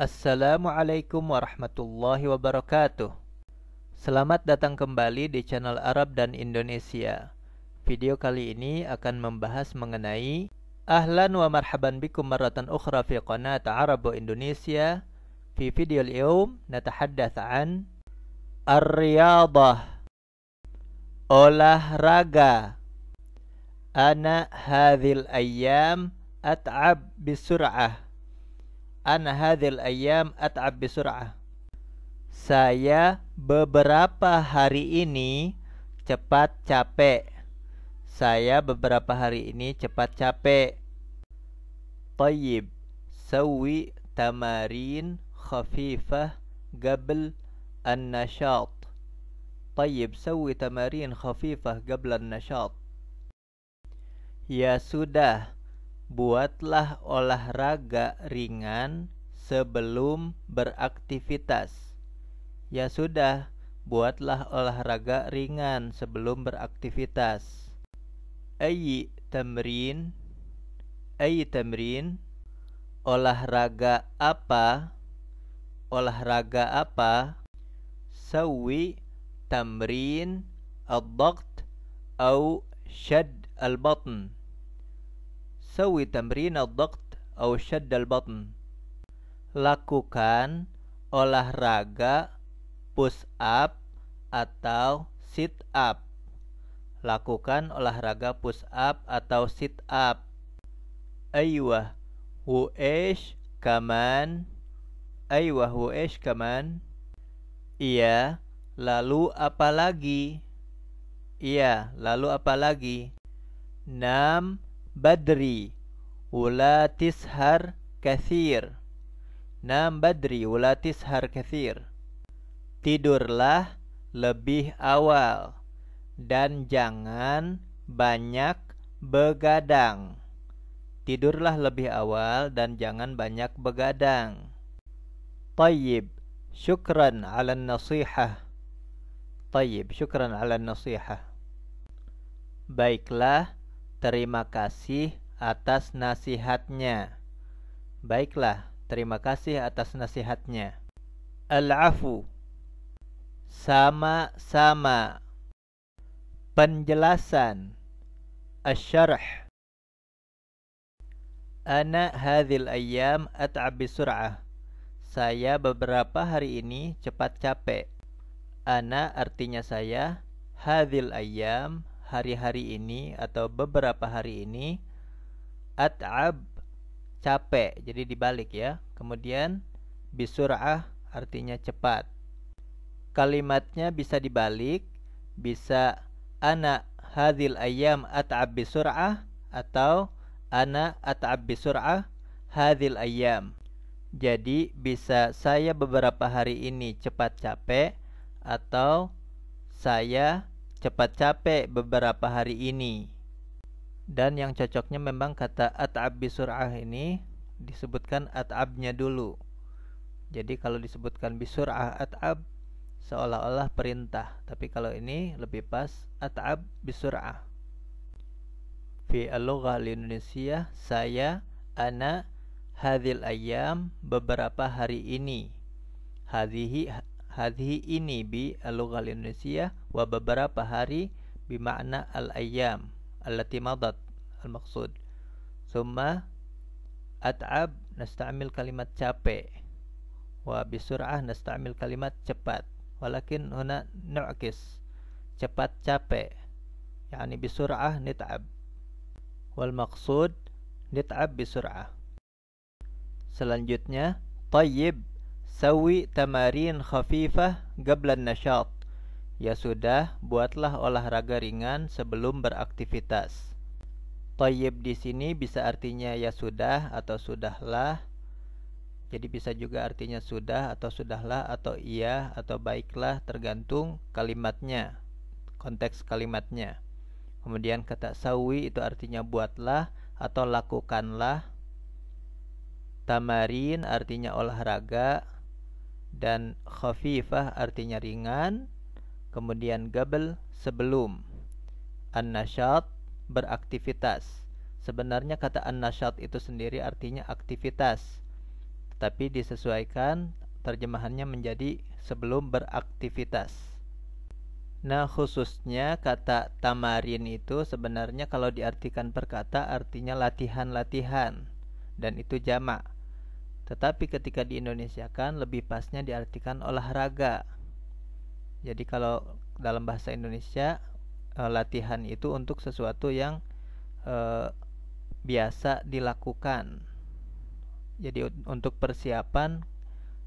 Assalamualaikum warahmatullahi wabarakatuh Selamat datang kembali di channel Arab dan Indonesia Video kali ini akan membahas mengenai Ahlan wa marhaban bikum maratan ukhra fi qanat Arabo Indonesia Fi video اليوم نتحدث ar الرياضة olahraga Ana hadhil ayyam at'ab bisur'ah Ana hadhil ayyam at'ab bisur'ah. Saya beberapa hari ini cepat capek. Saya beberapa hari ini cepat capek. Tayyib, sawi tamarin khafifah nashat. النشاط sewi tamarin khafifah qabl an nashat. Ya sudah, buatlah olahraga ringan sebelum beraktivitas. Ya sudah, buatlah olahraga ringan sebelum beraktivitas. Ayi tamrin Ayi tamrin Olahraga apa? Olahraga apa? Sawi tamrin ad dhaqt au shad al-batn. Sawi tamrin al-dakt atau syadd al-batn. Lakukan olahraga push up atau sit up. Lakukan olahraga push up atau sit up. hu huesh kaman. hu huesh kaman. Iya, lalu apa lagi? Iya, lalu apa lagi? Nam badri wala tishar kathir Nam badri wala tishar kathir Tidurlah lebih awal dan jangan banyak begadang Tidurlah lebih awal dan jangan banyak begadang Tayyib syukran ala nasihah Tayyib syukran ala nasihah Baiklah Terima kasih atas nasihatnya. Baiklah, terima kasih atas nasihatnya. Al-afu. Sama-sama. Penjelasan. Asyarah. Ana hadhil ayyam at'ab sur'ah. Saya beberapa hari ini cepat capek. Ana artinya saya, hadhil ayam hari-hari ini atau beberapa hari ini at'ab capek. Jadi dibalik ya. Kemudian bisur'ah artinya cepat. Kalimatnya bisa dibalik, bisa anak hadil ayam at'ab bisur'ah atau anak at'ab bisur'ah hadil ayam. Jadi bisa saya beberapa hari ini cepat capek atau saya cepat capek beberapa hari ini. Dan yang cocoknya memang kata at'ab bisur'ah ini disebutkan at'abnya dulu. Jadi kalau disebutkan bisur'ah at'ab seolah-olah perintah, tapi kalau ini lebih pas at'ab bisur'ah. Fi al-lughah Indonesia saya anak hadhil ayam beberapa hari ini. Hadhihi hadhi ini bi al-lughah Indonesia wa beberapa hari bimakna al-ayyam allati madat al-maqsud. Summa at'ab nasta'mil kalimat capek wa sur'ah nasta'mil kalimat cepat walakin huna nu'kis cepat capek yakni bisur'ah nit'ab wal maqsud nit'ab bisur'ah selanjutnya tayyib Sawi tamarin khafifah gablan nasyat. Ya sudah, buatlah olahraga ringan sebelum beraktivitas. Toyib di sini bisa artinya ya sudah atau sudahlah. Jadi bisa juga artinya sudah atau sudahlah atau iya atau baiklah tergantung kalimatnya, konteks kalimatnya. Kemudian kata sawi itu artinya buatlah atau lakukanlah. Tamarin artinya olahraga, dan khafifah artinya ringan, kemudian gabel sebelum. An-nasyat beraktivitas. Sebenarnya kata an-nasyat itu sendiri artinya aktivitas. Tapi disesuaikan terjemahannya menjadi sebelum beraktivitas. Nah, khususnya kata tamarin itu sebenarnya kalau diartikan perkata artinya latihan-latihan dan itu jamak. Tetapi ketika di Indonesia kan lebih pasnya diartikan olahraga. Jadi kalau dalam bahasa Indonesia e, latihan itu untuk sesuatu yang e, biasa dilakukan. Jadi untuk persiapan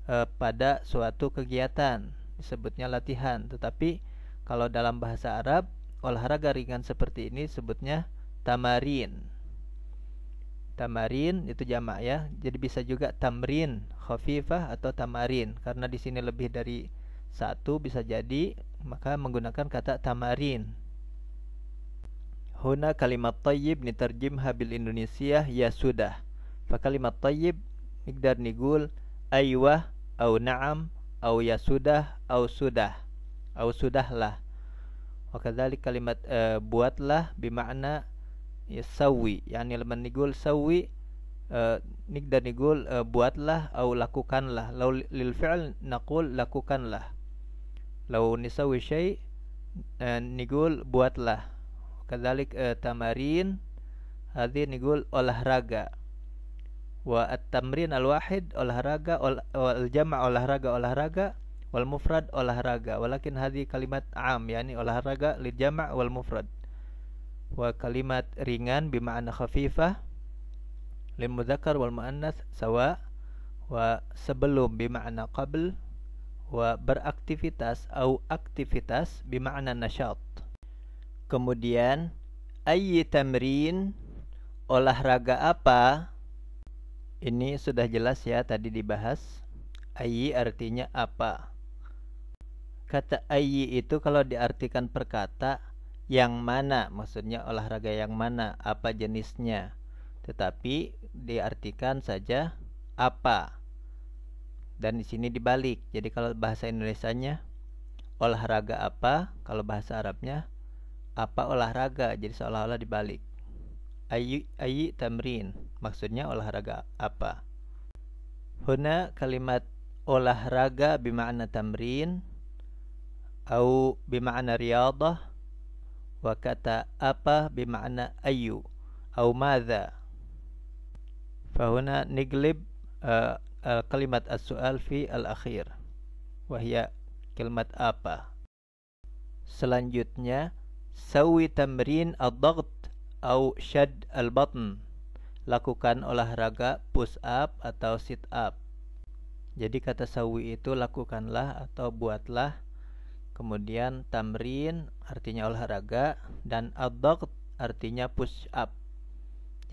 e, pada suatu kegiatan disebutnya latihan. Tetapi kalau dalam bahasa Arab olahraga ringan seperti ini sebutnya tamarin tamarin itu jamak ya. Jadi bisa juga tamrin khafifah atau tamarin karena di sini lebih dari satu bisa jadi maka menggunakan kata tamarin. Huna kalimat tayyib diterjem habil Indonesia ya sudah. Fa kalimat tayyib miqdar nigul aywah au na'am au ya sudah au sudah au sudahlah. Wakadhalik kalimat buatlah eh, buatlah bimakna ya sawi yani leman nigul sawi eh, nik dan nigul eh, buatlah au lakukanlah lau lil fi'l naqul lakukanlah lau nisawi syai eh, nigul buatlah kadzalik tamarin hadhi nigul olahraga wa at-tamrin al-wahid olahraga ol, wal jama' olahraga olahraga wal mufrad olahraga walakin hadhi kalimat am yani olahraga lil jama' wal mufrad wa kalimat ringan ma'na khafifah lil mudzakkar wal muannats sawa wa sebelum ma'na qabl wa beraktivitas au aktivitas ma'na nasyat kemudian ayyi tamrin olahraga apa ini sudah jelas ya tadi dibahas ayyi artinya apa kata ayyi itu kalau diartikan perkata yang mana, maksudnya olahraga yang mana, apa jenisnya. Tetapi diartikan saja apa. Dan di sini dibalik. Jadi kalau bahasa Indonesianya olahraga apa, kalau bahasa Arabnya apa olahraga. Jadi seolah-olah dibalik. Ayi ayi tamrin, maksudnya olahraga apa? Huna kalimat olahraga bima'na tamrin atau bima'na riyadah wa kata apa bima'na ayu au madza fahuna niglib uh, uh, kalimat as-su'al fi al-akhir wahya kalimat apa selanjutnya sawi tamrin ad-dhaght au shad al-batn lakukan olahraga push up atau sit up jadi kata sawi itu lakukanlah atau buatlah kemudian tamrin artinya olahraga dan adok artinya push up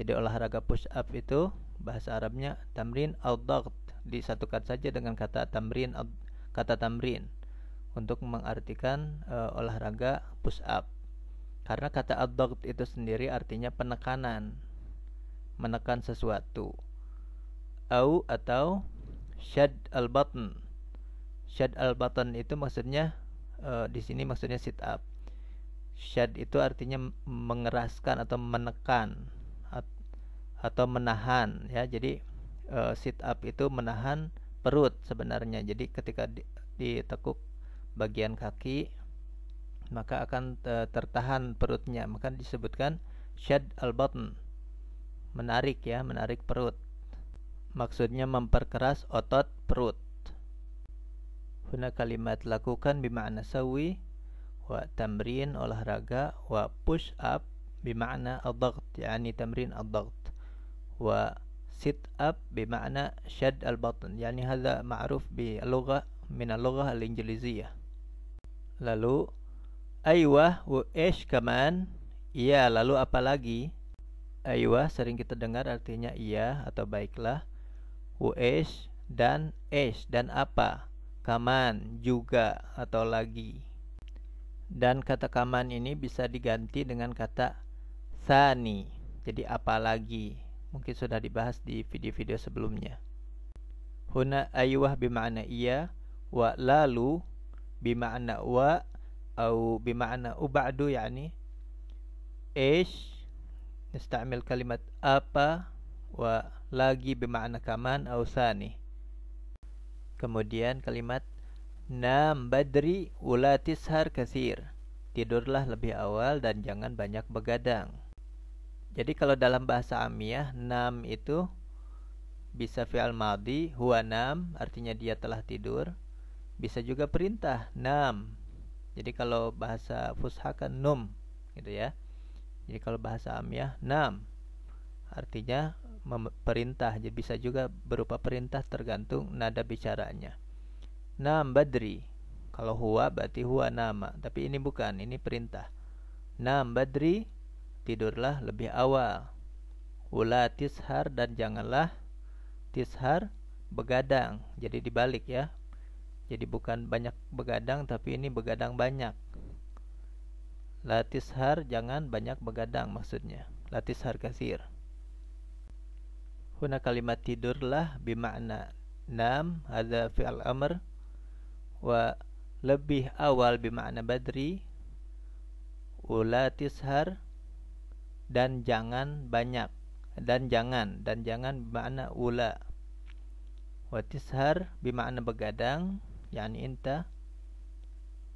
jadi olahraga push up itu bahasa Arabnya tamrin adok disatukan saja dengan kata tamrin kata tamrin untuk mengartikan e, olahraga push up karena kata adok itu sendiri artinya penekanan menekan sesuatu au atau shad al button shad al button itu maksudnya uh, di sini maksudnya sit up. Shad itu artinya mengeraskan atau menekan at atau menahan ya. Jadi uh, sit up itu menahan perut sebenarnya. Jadi ketika di ditekuk bagian kaki maka akan uh, tertahan perutnya. Maka disebutkan shad al button Menarik ya, menarik perut. Maksudnya memperkeras otot perut. Huna kalimat lakukan bima'na sawi wa tamrin olahraga wa push up bima'na al dhaght yakni tamrin al wa sit up bima'na shad al-batn yakni hadha ma'ruf bi lugha min al lugha al-injiliziyah lalu aywa wa ish kaman iya lalu apa lagi aywa sering kita dengar artinya iya atau baiklah wa ish dan ish dan apa kaman juga atau lagi dan kata kaman ini bisa diganti dengan kata sani jadi apa lagi mungkin sudah dibahas di video-video sebelumnya huna bima bima'na iya wa lalu bima'na wa au bima'na uba'du yakni ish nistamil kalimat apa wa lagi bima'na kaman au sani Kemudian kalimat Nam badri ulatis har kasir Tidurlah lebih awal dan jangan banyak begadang Jadi kalau dalam bahasa Amiyah Nam itu bisa fi'al madi Huwa nam artinya dia telah tidur Bisa juga perintah Nam Jadi kalau bahasa fusha kan num gitu ya Jadi kalau bahasa Amiyah Nam Artinya perintah, jadi bisa juga berupa perintah tergantung nada bicaranya. Nam badri. Kalau huwa berarti huwa nama, tapi ini bukan, ini perintah. Nam badri, tidurlah lebih awal. Ula tishar dan janganlah tishar begadang. Jadi dibalik ya. Jadi bukan banyak begadang tapi ini begadang banyak. Latishar jangan banyak begadang maksudnya. Latishar kasir. Huna kalimat tidurlah bimakna nam ada fi'al amr wa lebih awal bimakna badri ula tishar dan jangan banyak dan jangan dan jangan bimakna ula wa tishar begadang yakni inta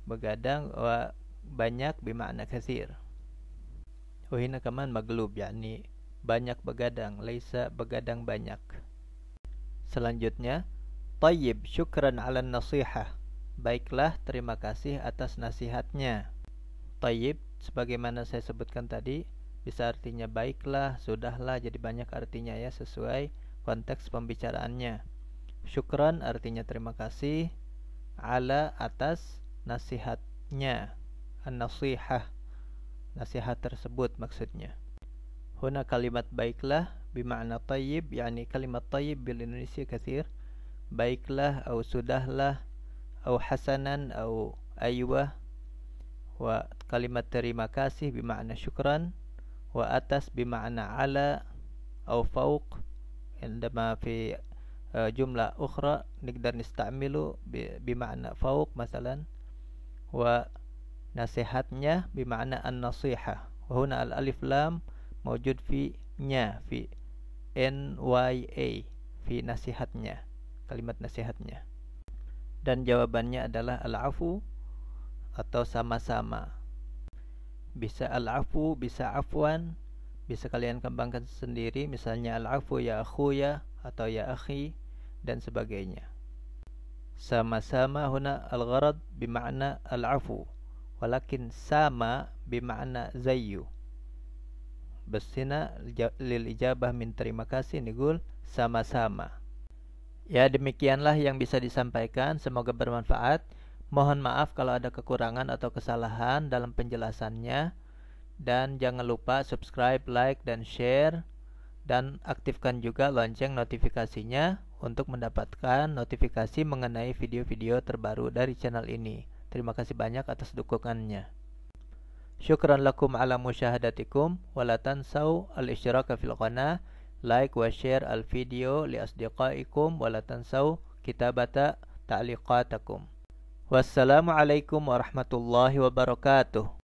begadang wa banyak bimakna kasir wahina kaman maglub yakni banyak begadang, laisa begadang banyak. Selanjutnya, tayyib syukran ala nasihah. Baiklah, terima kasih atas nasihatnya. Tayyib, sebagaimana saya sebutkan tadi, bisa artinya baiklah, sudahlah, jadi banyak artinya ya sesuai konteks pembicaraannya. Syukran artinya terima kasih ala atas nasihatnya. An-nasihah. Nasihat tersebut maksudnya. Huna kalimat baiklah bima'na tayyib yakni kalimat tayyib bil Indonesia kathir baiklah atau sudahlah atau hasanan atau aywa wa kalimat terima kasih bima'na syukran wa atas bima'na ala atau fauq nikdar nista'milu bima'na أخرى نقدر wa nasihatnya bima'na an-nasiha wa huna al alif lam Mewujud fi-nya, fi NYA, fi nasihatnya, kalimat nasihatnya. Dan jawabannya adalah al-afu atau sama-sama. Bisa al-afu, bisa afwan, bisa kalian kembangkan sendiri misalnya al-afu ya aku ya atau ya akhi dan sebagainya. Sama-sama huna al-gharad bima'na al-afu walakin sama bima'na zayyu Besina lil ijabah min terima kasih nigul sama-sama. Ya demikianlah yang bisa disampaikan. Semoga bermanfaat. Mohon maaf kalau ada kekurangan atau kesalahan dalam penjelasannya. Dan jangan lupa subscribe, like, dan share. Dan aktifkan juga lonceng notifikasinya untuk mendapatkan notifikasi mengenai video-video terbaru dari channel ini. Terima kasih banyak atas dukungannya. Syukran lakum ala musyahadatikum wa la tansau al-ishtirak fil qanah like wa share al-video li asdiqaikum wa la tansau kitabata ta'liqatakum Wassalamualaikum warahmatullahi wabarakatuh